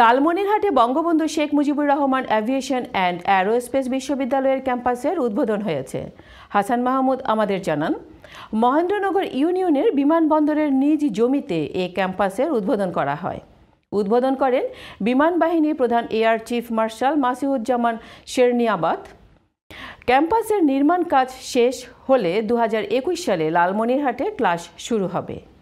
লালমনিরহাটে Bangabandhu Sheikh Mujibur Rahman aviation and aerospace বিশ্ববিদ্যালয়ের ক্যাম্পাসের উদ্বোধন হয়েছে হাসান মাহমুদ আমাদের জানান মহেন্দ্রনগর ইউনিয়নের বিমানবন্দরের নিজ জমিতে এ ক্যাম্পাসের উদ্বোধন করা হয় উদ্বোধন করেন বিমান বাহিনীর প্রধান air chief marshal Masihuzzaman Serniabat ক্যাম্পাসের নির্মাণ কাজ শেষ হলে দু সালে লালমনিরহাটে ক্লাস শুরু হবে